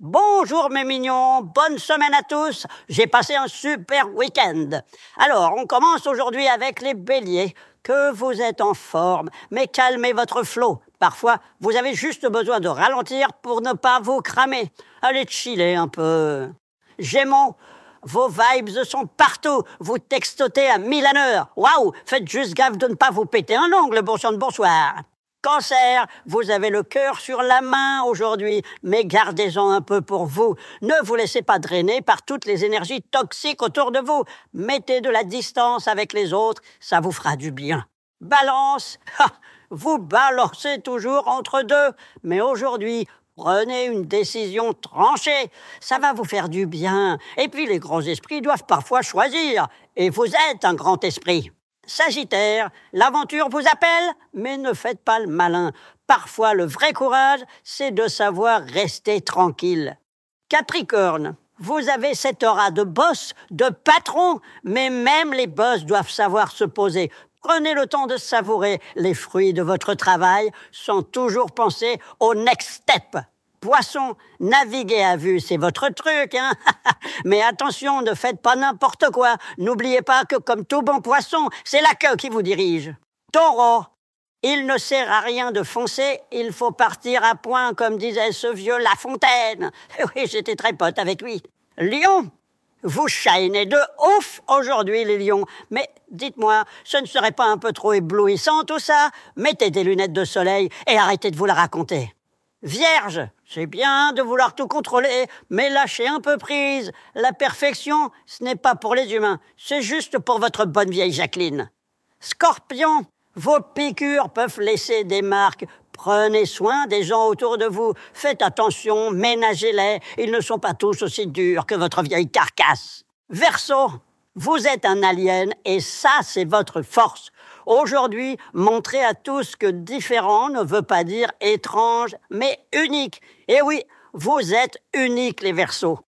Bonjour mes mignons, bonne semaine à tous, j'ai passé un super week-end. Alors, on commence aujourd'hui avec les béliers, que vous êtes en forme, mais calmez votre flot. Parfois, vous avez juste besoin de ralentir pour ne pas vous cramer. Allez chiller un peu. Gémeaux, vos vibes sont partout, vous textotez à mille à Waouh, faites juste gaffe de ne pas vous péter un ongle, bonsoir de bonsoir. Cancer, vous avez le cœur sur la main aujourd'hui, mais gardez-en un peu pour vous. Ne vous laissez pas drainer par toutes les énergies toxiques autour de vous. Mettez de la distance avec les autres, ça vous fera du bien. Balance, vous balancez toujours entre deux, mais aujourd'hui, prenez une décision tranchée. Ça va vous faire du bien. Et puis les grands esprits doivent parfois choisir, et vous êtes un grand esprit. Sagittaire, l'aventure vous appelle, mais ne faites pas le malin. Parfois, le vrai courage, c'est de savoir rester tranquille. Capricorne, vous avez cette aura de boss, de patron, mais même les boss doivent savoir se poser. Prenez le temps de savourer les fruits de votre travail sans toujours penser au next step poisson, naviguer à vue, c'est votre truc, hein Mais attention, ne faites pas n'importe quoi. N'oubliez pas que, comme tout bon poisson, c'est la queue qui vous dirige. Taureau, il ne sert à rien de foncer, il faut partir à point, comme disait ce vieux La Fontaine. Oui, j'étais très pote avec lui. Lion, vous shinez de ouf aujourd'hui, les lions. Mais dites-moi, ce ne serait pas un peu trop éblouissant tout ça Mettez des lunettes de soleil et arrêtez de vous la raconter. Vierge, c'est bien de vouloir tout contrôler, mais lâchez un peu prise. La perfection, ce n'est pas pour les humains, c'est juste pour votre bonne vieille Jacqueline. Scorpion, vos piqûres peuvent laisser des marques. Prenez soin des gens autour de vous. Faites attention, ménagez-les. Ils ne sont pas tous aussi durs que votre vieille carcasse. Verseau, vous êtes un alien et ça, c'est votre force. Aujourd'hui, montrez à tous que différent ne veut pas dire étrange, mais unique. Et eh oui, vous êtes unique les Verseaux.